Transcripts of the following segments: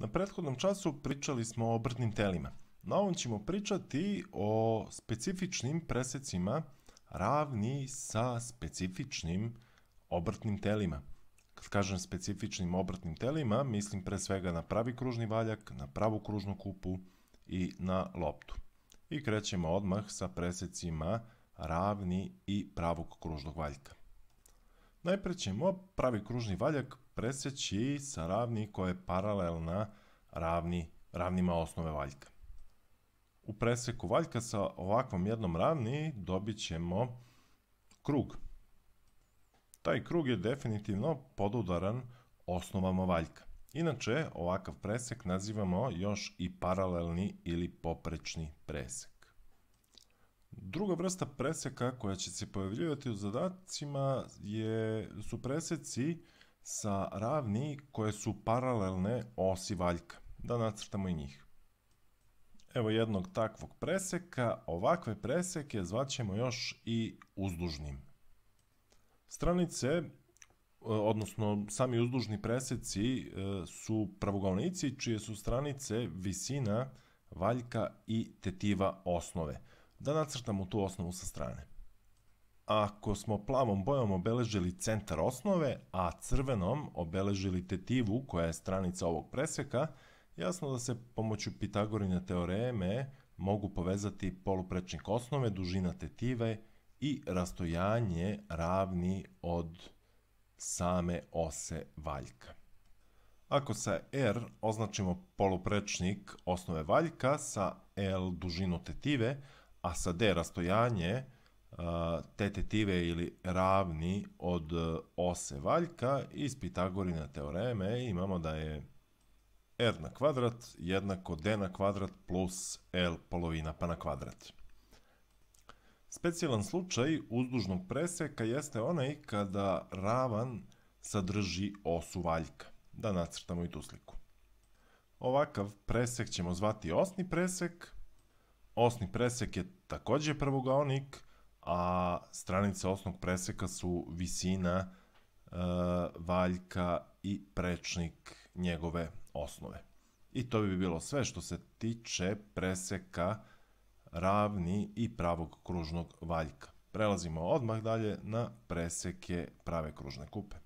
Na prethodnom času pričali smo o obrtnim telima. Na ovom ćemo pričati o specifičnim presecima ravni sa specifičnim obrtnim telima. Kad kažem specifičnim obrtnim telima, mislim pre svega na pravi kružni valjak, na pravu kružnu kupu i na loptu. I krećemo odmah sa presecima ravni i pravog kružnog valjka. Najpre ćemo pravi kružni valjak preseći sa ravni koja je paralelna ravni ravnima osnove valjka. U preseku valjka sa ovakvom jednom ravni dobit ćemo krug. Taj krug je definitivno podudaran osnovama valjka. Inače, ovakav presek nazivamo još i paralelni ili poprečni presek. Druga vrsta preseka koja će se pojavljivati u zadacima je, su preseci sa ravni koje su paralelne osi valjka da nacrtamo i njih. Evo jednog takvog preseka, ovakve preseke zvaćemo još i uzdužnim. Stranice, e, odnosno sami uzdužni preseci e, su pravogonici čije su stranice visina, valjka i tetiva osnove. Da nacrtamo tu osnovu sa strane. Ako smo plavom bojom obeležili centar osnove, a crvenom obeležili tetivu koja je stranica ovog preseka, Jasno da se pomoću Pitagorine teoreme mogu povezati poluprečnik osnove, dužina tetive i rastojanje ravni od same ose valjka. Ako sa R označimo poluprečnik osnove valjka sa L dužinu tetive, a sa D rastojanje te tetive ili ravni od e, ose valjka iz Pitagorine teoreme imamo da je r na kvadrat jednako d na kvadrat plus l polovina pa na kvadrat. Specijalan slučaj uzdužnog preseka jeste onaj kada ravan sadrži osu valjka. Da nacrtamo i tu sliku. Ovakav presek ćemo zvati osni presek. Osni presek je takođe prvogaonik, a stranice osnog preseka su visina e, valjka i prečnik njegove osnove. I to bi bilo sve što se tiče preseka ravni i pravog kružnog valjka. Prelazimo odmah dalje na preseke prave kružne kupe.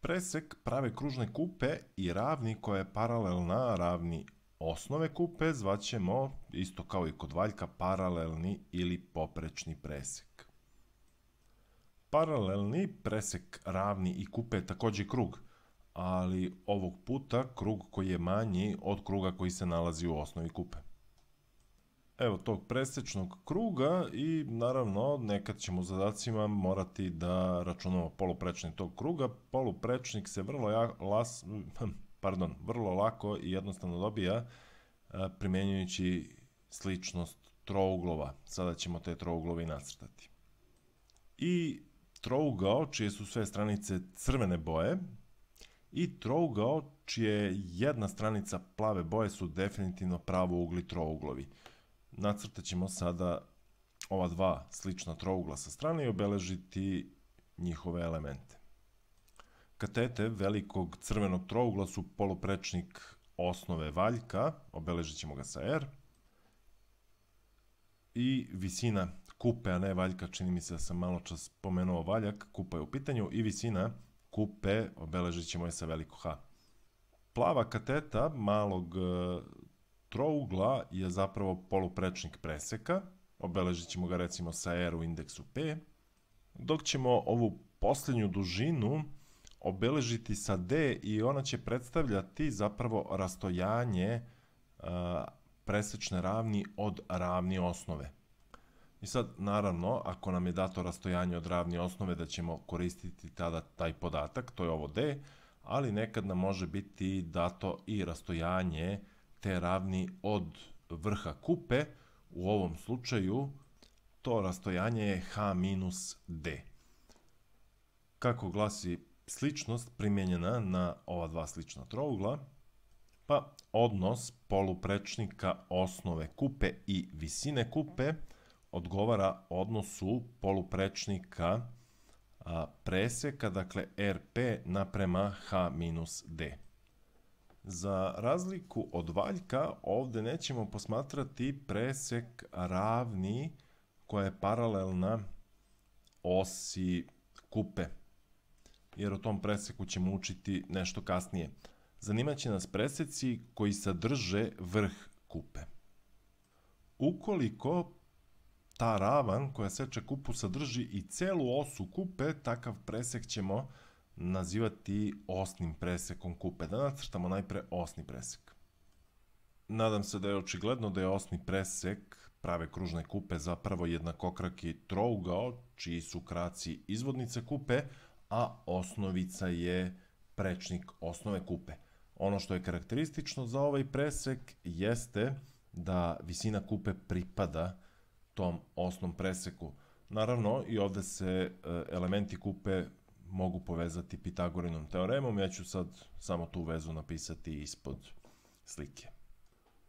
Presek prave kružne kupe i ravni koja je paralelna ravni osnove kupe zvaćemo, isto kao i kod valjka, paralelni ili poprečni presek. Paralelni presek ravni i kupe je takođe krug – ali ovog puta krug koji je manji od kruga koji se nalazi u osnovi kupe. Evo tog presečnog kruga i naravno nekad ćemo u zadacima morati da računamo poluprečnik tog kruga. Poluprečnik se vrlo, ja, las, pardon, vrlo lako i jednostavno dobija e, primenjujući sličnost trouglova. Sada ćemo te trouglove i nacrtati. I trougao, čije su sve stranice crvene boje, i trougao čije jedna stranica plave boje su definitivno pravo ugli trouglovi. Nacrtaćemo sada ova dva slična trougla sa strane i obeležiti njihove elemente. Katete velikog crvenog trougla su poloprečnik osnove valjka, obeležit ćemo ga sa R, i visina kupe, a ne valjka, čini mi se da sam malo čas pomenuo valjak, kupa je u pitanju, i visina kupe, obeležit ćemo je sa veliko H. Plava kateta malog e, trougla je zapravo poluprečnik preseka, obeležit ćemo ga recimo sa R u indeksu P, dok ćemo ovu posljednju dužinu obeležiti sa D i ona će predstavljati zapravo rastojanje e, presečne ravni od ravni osnove. I sad, naravno, ako nam je dato rastojanje od ravne osnove da ćemo koristiti tada taj podatak, to je ovo d, ali nekad nam može biti dato i rastojanje te ravni od vrha kupe, u ovom slučaju to rastojanje je h minus d. Kako glasi sličnost primjenjena na ova dva slična trougla? Pa odnos poluprečnika osnove kupe i visine kupe – odgovara odnosu poluprečnika a, preseka, dakle RP naprema H minus D. Za razliku od valjka, ovde nećemo posmatrati presek ravni koja je paralelna osi kupe, jer o tom preseku ćemo učiti nešto kasnije. Zanimaće nas preseci koji sadrže vrh kupe. Ukoliko Ta ravan koja seče kupu sadrži i celu osu kupe, takav presek ćemo nazivati osnim presekom kupe. Da nacrtamo najpre osni presek. Nadam se da je očigledno da je osni presek prave kružne kupe zapravo jednakokraki trougao, čiji su kraci izvodnice kupe, a osnovica je prečnik osnove kupe. Ono što je karakteristično za ovaj presek jeste da visina kupe pripada tom osnom preseku. Naravno, i ovde se e, elementi kupe mogu povezati Pitagorinom teoremom, ja ću sad samo tu vezu napisati ispod slike.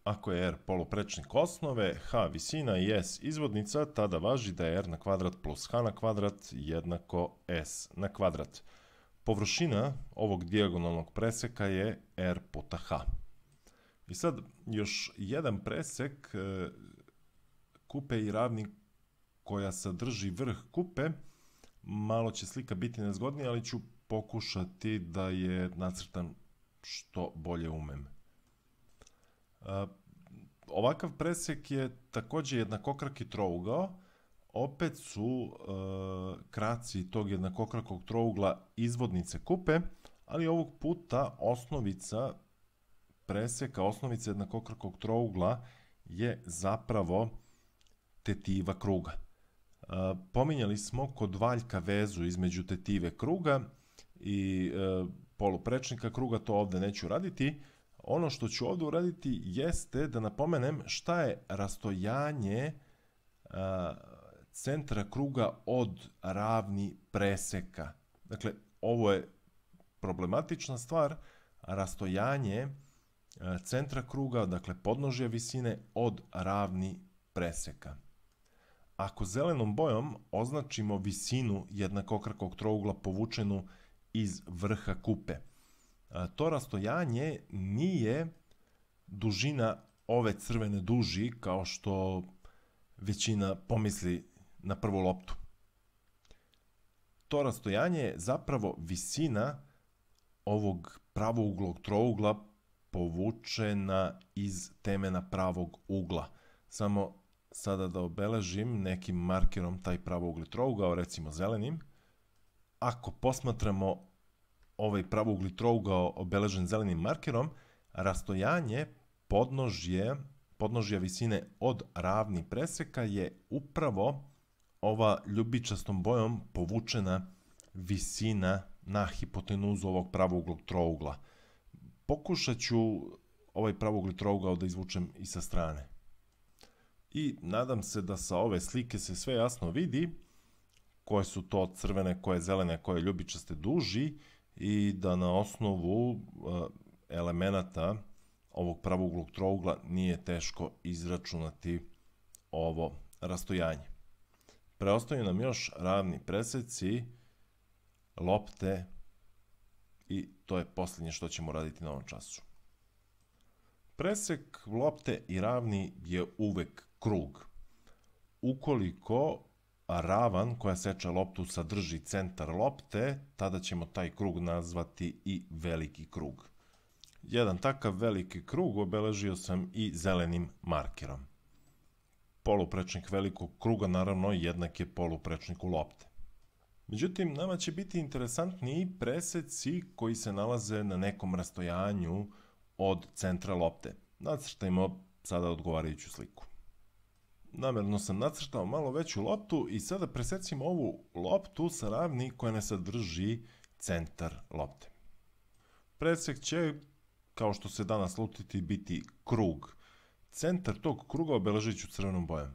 Ako je r poloprečnik osnove, h visina i s izvodnica, tada važi da je r na kvadrat plus h na kvadrat jednako s na kvadrat. Površina ovog dijagonalnog preseka je r puta h. I sad još jedan presek e, kupe i ravni koja sadrži vrh kupe, malo će slika biti nezgodnija, ali ću pokušati da je nacrtan što bolje umem. Ovakav presjek je takođe jednakokraki trougao, opet su kraci tog jednakokrakog trougla izvodnice kupe, ali ovog puta osnovica presjeka, osnovica jednakokrakog trougla je zapravo tetiva kruga. Pominjali smo kod valjka vezu između tetive kruga i e, poluprečnika kruga, to ovde neću raditi. Ono što ću ovde uraditi jeste da napomenem šta je rastojanje e, centra kruga od ravni preseka. Dakle, ovo je problematična stvar, rastojanje e, centra kruga, dakle podnožja visine od ravni preseka. Ako zelenom bojom označimo visinu jednakokrakog trougla povučenu iz vrha kupe. To rastojanje nije dužina ove crvene duži kao što većina pomisli na prvu loptu. To rastojanje je zapravo visina ovog pravouglog trougla povučena iz temena pravog ugla. Samo sada da obeležim nekim markerom taj pravougli trougao, recimo zelenim. Ako posmatramo ovaj pravougli trougao obeležen zelenim markerom, rastojanje podnožje, podnožja visine od ravni preseka je upravo ova ljubičastom bojom povučena visina na hipotenuzu ovog pravouglog trougla. Pokušat ću ovaj pravougli trougao da izvučem i sa strane. I nadam se da sa ove slike se sve jasno vidi koje su to crvene, koje zelene, koje ljubičaste duži i da na osnovu e, elemenata ovog pravouglog trougla nije teško izračunati ovo rastojanje. Preostaju nam još ravni preseci, lopte i to je posljednje što ćemo raditi na ovom času. Presek lopte i ravni je uvek krug. Ukoliko ravan koja seče loptu sadrži centar lopte, tada ćemo taj krug nazvati i veliki krug. Jedan takav veliki krug obeležio sam i zelenim markerom. Poluprečnik velikog kruga naravno jednak je poluprečniku lopte. Međutim, nama će biti interesantni i preseci koji se nalaze na nekom rastojanju od centra lopte. Nacrtajmo sada odgovarajuću sliku. Namerno sam nacrtao malo veću loptu i sada presecimo ovu loptu sa ravni koja ne sadrži centar lopte. Presek će, kao što se danas lutiti, biti krug. Centar tog kruga obeležit ću crvenom bojom.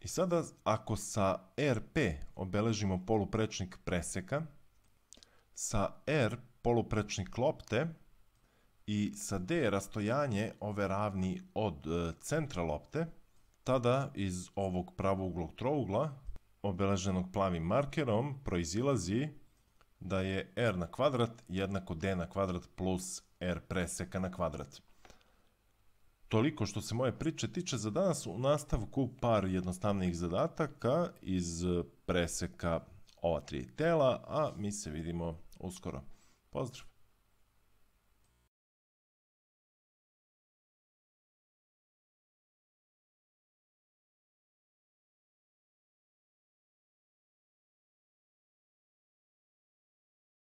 I sada ako sa RP obeležimo poluprečnik preseka, sa R poluprečnik lopte i sa D rastojanje ove ravni od e, centra lopte, Tada iz ovog pravouglog trougla, obeleženog plavim markerom, proizilazi da je r na kvadrat jednako d na kvadrat plus r preseka na kvadrat. Toliko što se moje priče tiče za danas u nastavku par jednostavnijih zadataka iz preseka ova tri tela, a mi se vidimo uskoro. Pozdrav!